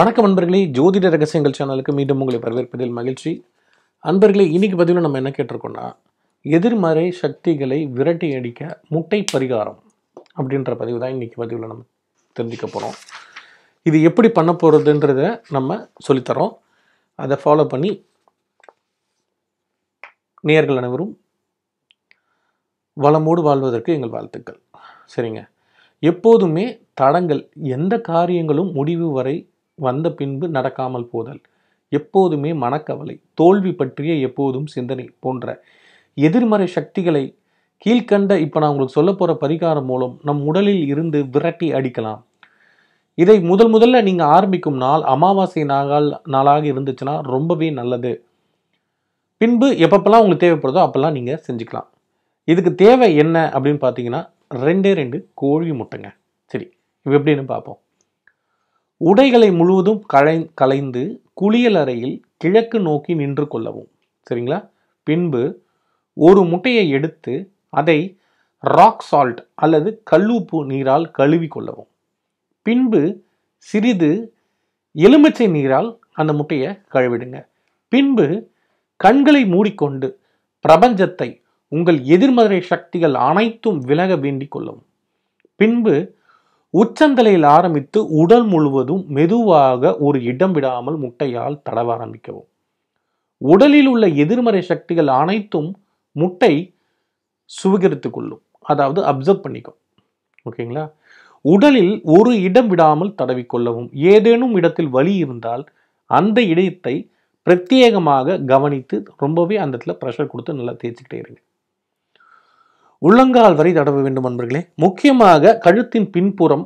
வணக்கம் நண்பர்களே ஜோதிட ரகசியங்கள் சேனலுக்கு மீண்டும் உங்களை வரவேற்பதில் மகிழ்ச்சி அன்பர்களே இன்னைக்கு பதிவில் நம்ம என்ன கேட்டிருக்கோம்னா எதிர்மறை சக்திகளை விரட்டி அடிக்க முட்டை பரிகாரம் அப்படின்ற பதிவு தான் இன்றைக்கி பதிவில் நம்ம தெரிஞ்சுக்க போகிறோம் இது எப்படி பண்ண போகிறதுன்றத நம்ம சொல்லித்தரோம் அதை ஃபாலோ பண்ணி நேர்கள் அனைவரும் வளமோடு வாழ்வதற்கு எங்கள் வாழ்த்துக்கள் சரிங்க எப்போதுமே தடங்கள் எந்த காரியங்களும் முடிவு வரை வந்த பின்பு நடக்காமல் போதல் எப்போதுமே மனக்கவலை தோல்வி பற்றிய எப்போதும் சிந்தனை போன்ற எதிர்மறை சக்திகளை கீழ்கண்ட இப்போ நான் உங்களுக்கு சொல்ல போகிற பரிகாரம் மூலம் நம் உடலில் இருந்து விரட்டி அடிக்கலாம் இதை முதல் முதல்ல நீங்கள் ஆரம்பிக்கும் நாள் அமாவாசை நாகால் நாளாக இருந்துச்சுன்னா ரொம்பவே நல்லது பின்பு எப்பப்பெல்லாம் உங்களுக்கு தேவைப்படுதோ அப்போல்லாம் நீங்கள் செஞ்சுக்கலாம் இதுக்கு தேவை என்ன அப்படின்னு பார்த்தீங்கன்னா ரெண்டே ரெண்டு கோழி முட்டைங்க சரி இப்போ எப்படின்னு பார்ப்போம் உடைகளை முழுவதும் களை கலைந்து குளியல் அறையில் கிழக்கு நோக்கி நின்று கொள்ளவும் சரிங்களா பின்பு ஒரு முட்டையை எடுத்து அதை ராக் சால்ட் அல்லது கல்லுப்பு நீரால் கழுவி கொள்ளவும் பின்பு சிறிது எலுமிச்சை நீரால் அந்த முட்டையை கழுவிடுங்க பின்பு கண்களை மூடிக்கொண்டு பிரபஞ்சத்தை உங்கள் எதிர்மறை சக்திகள் அனைத்தும் விலக வேண்டிக் கொள்ளவும் பின்பு உச்சந்தலையில் ஆரம்பித்து உடல் முழுவதும் மெதுவாக ஒரு இடம் விடாமல் முட்டையால் தடவ ஆரம்பிக்கவும் உடலில் உள்ள எதிர்மறை சக்திகள் அனைத்தும் முட்டை சுவீகரித்து கொள்ளும் அதாவது அப்சர்வ் பண்ணிக்கும் ஓகேங்களா உடலில் ஒரு இடம் விடாமல் தடவிக்கொள்ளவும் ஏதேனும் இடத்தில் வலி இருந்தால் அந்த இடத்தை பிரத்யேகமாக கவனித்து ரொம்பவே அந்த இடத்துல ப்ரெஷர் கொடுத்து நல்லா தேய்ச்சிக்கிட்டே இருங்க உள்ளங்கால் வரை தடவ வேண்டும் நண்பர்களே முக்கியமாக கழுத்தின் பின்புறம்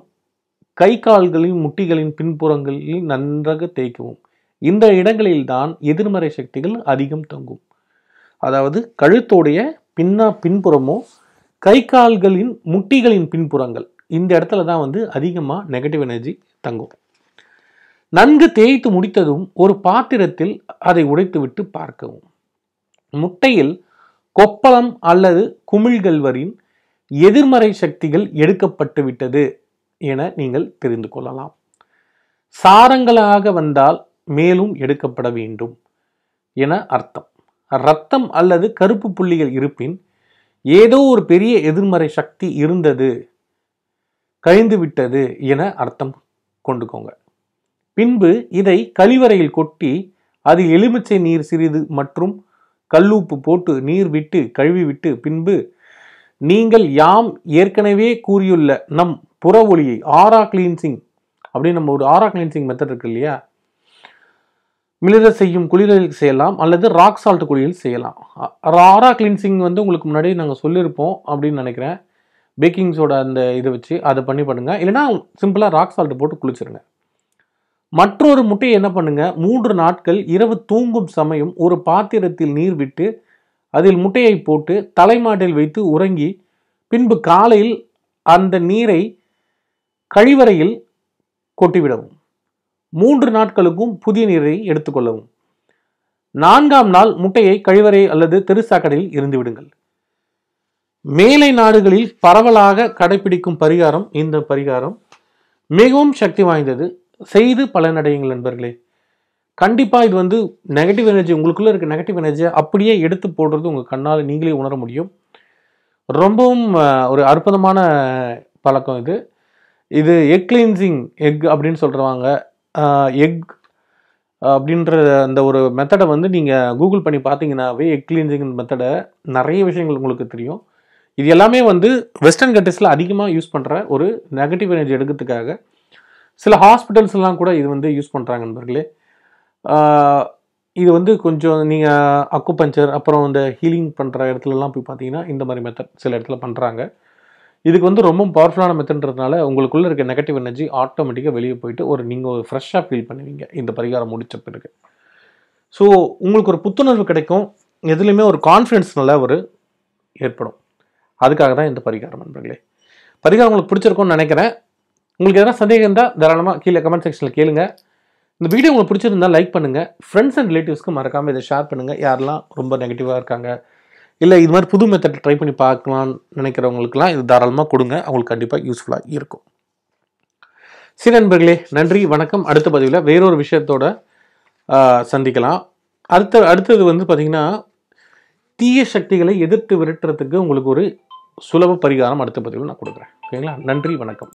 கை கால்களின் முட்டிகளின் பின்புறங்களில் நன்றாக தேய்க்கவும் இந்த இடங்களில் தான் எதிர்மறை சக்திகள் அதிகம் தங்கும் அதாவது கழுத்தோடைய பின்னா பின்புறமோ கை கால்களின் முட்டிகளின் பின்புறங்கள் இந்த இடத்துல தான் வந்து அதிகமாக நெகட்டிவ் எனர்ஜி தங்கும் நன்கு தேய்த்து முடித்ததும் ஒரு பாத்திரத்தில் அதை உடைத்துவிட்டு பார்க்கவும் முட்டையில் கொப்பளம் அல்லது குமிழ்கள்வரின் எதிர்மறை சக்திகள் எடுக்கப்பட்டு விட்டது என நீங்கள் தெரிந்து கொள்ளலாம் சாரங்களாக வந்தால் மேலும் எடுக்கப்பட வேண்டும் என அர்த்தம் ரத்தம் அல்லது கருப்பு புள்ளிகள் இருப்பின் ஏதோ ஒரு பெரிய எதிர்மறை சக்தி இருந்தது கழிந்து விட்டது என அர்த்தம் கொண்டுக்கோங்க பின்பு இதை கழிவறையில் கொட்டி அதில் எலுமிச்சை நீர் சிறிது மற்றும் கல்லூப்பு போட்டு நீர் விட்டு கழுவி விட்டு பின்பு நீங்கள் யாம் ஏற்கனவே கூறியுள்ள நம் புற ஒளியை ஆரா கிளீன்சிங் அப்படின்னு நம்ம ஒரு ஆரா கிளீன்சிங் மெத்தட் இருக்கு இல்லையா மிளிர செய்யும் குளியலில் செய்யலாம் அல்லது ராக் சால்ட் குளியல் செய்யலாம் ஆரா கிளீன்சிங் வந்து உங்களுக்கு முன்னாடி நாங்கள் சொல்லியிருப்போம் அப்படின்னு நினைக்கிறேன் பேக்கிங் சோடா அந்த இதை வச்சு அதை பண்ணி பண்ணுங்கள் இல்லைனா சிம்பிளாக ராக் சால்ட் போட்டு குளிச்சிருங்க மற்றொரு முட்டையை என்ன பண்ணுங்க மூன்று நாட்கள் இரவு தூங்கும் சமயம் ஒரு பாத்திரத்தில் நீர் விட்டு அதில் முட்டையை போட்டு தலைமாட்டில் வைத்து உறங்கி பின்பு காலையில் அந்த நீரை கழிவறையில் கொட்டிவிடவும் மூன்று நாட்களுக்கும் புதிய நீரை எடுத்துக்கொள்ளவும் நான்காம் நாள் முட்டையை கழிவறை அல்லது தெருசாக்கடையில் இருந்துவிடுங்கள் மேலை நாடுகளில் பரவலாக கடைபிடிக்கும் பரிகாரம் இந்த பரிகாரம் மிகவும் சக்தி வாய்ந்தது செய்து பலனடையுங்கள் நண்பர்களே கண்டிப்பாக இது வந்து நெகட்டிவ் எனர்ஜி உங்களுக்குள்ளே இருக்க நெகட்டிவ் எனர்ஜியை அப்படியே எடுத்து போடுறது உங்கள் கண்ணால் நீங்களே உணர முடியும் ரொம்பவும் ஒரு அற்புதமான பழக்கம் இது இது எக் கிளீன்சிங் எக் அப்படின்னு சொல்கிறவாங்க எக் அப்படின்ற அந்த ஒரு மெத்தடை வந்து நீங்கள் கூகுள் பண்ணி பார்த்தீங்கன்னாவே எக் கிளீன்சிங் மெத்தடை நிறைய விஷயங்கள் உங்களுக்கு தெரியும் இது எல்லாமே வந்து வெஸ்டர்ன் கண்ட்ரிஸில் அதிகமாக யூஸ் பண்ணுற ஒரு நெகட்டிவ் எனர்ஜி எடுக்கிறதுக்காக சில ஹாஸ்பிட்டல்ஸ்லாம் கூட இது வந்து யூஸ் பண்ணுறாங்க நண்பர்களே இது வந்து கொஞ்சம் நீங்கள் அக்குபஞ்சர் அப்புறம் இந்த ஹீலிங் பண்ணுற இடத்துலலாம் போய் பார்த்தீங்கன்னா இந்த மாதிரி மெத்தட் சில இடத்துல பண்ணுறாங்க இதுக்கு வந்து ரொம்ப பவர்ஃபுல்லான மெத்தட்ன்றதுனால உங்களுக்குள்ளே இருக்க நெகட்டிவ் எனர்ஜி ஆட்டோமேட்டிக்காக வெளியே போயிட்டு ஒரு நீங்கள் ஒரு ஃப்ரெஷ்ஷாக ஃபீல் பண்ணுவீங்க இந்த பரிகாரம் முடிச்ச பிறகு ஸோ உங்களுக்கு ஒரு புத்துணர்வு கிடைக்கும் எதுலேயுமே ஒரு கான்ஃபிடென்ஸ் நல்லா ஒரு ஏற்படும் அதுக்காக தான் இந்த பரிகாரம் நண்பர்களே பரிகாரம் உங்களுக்கு பிடிச்சிருக்கோன்னு நினைக்கிறேன் உங்களுக்கு எதனா சந்தேகம் இருந்தால் தாராளமாக கீழே கமெண்ட் செக்ஷனில் கேளுங்க இந்த வீடியோ உங்களுக்கு பிடிச்சிருந்தால் லைக் பண்ணுங்கள் ஃப்ரெண்ட்ஸ் அண்ட் ரிலேட்டிவ்ஸ்க்கு மறக்காமல் இதை ஷேர் பண்ணுங்கள் யாரெல்லாம் ரொம்ப நெகட்டிவாக இருக்காங்க இல்லை இது மாதிரி புது மெத்தட் ட்ரை பண்ணி பார்க்கலான்னு நினைக்கிறவங்களுக்குலாம் இது தாராளமாக கொடுங்க அவங்களுக்கு கண்டிப்பாக யூஸ்ஃபுல்லாக இருக்கும் சரி நண்பர்களே நன்றி வணக்கம் அடுத்த பதிவில் வேறொரு விஷயத்தோட சந்திக்கலாம் அடுத்த அடுத்தது வந்து பார்த்திங்கன்னா தீய சக்திகளை எதிர்த்து விரட்டுறதுக்கு உங்களுக்கு ஒரு சுலப பரிகாரம் அடுத்த பதிவில் நான் கொடுக்குறேன் ஓகேங்களா நன்றி வணக்கம்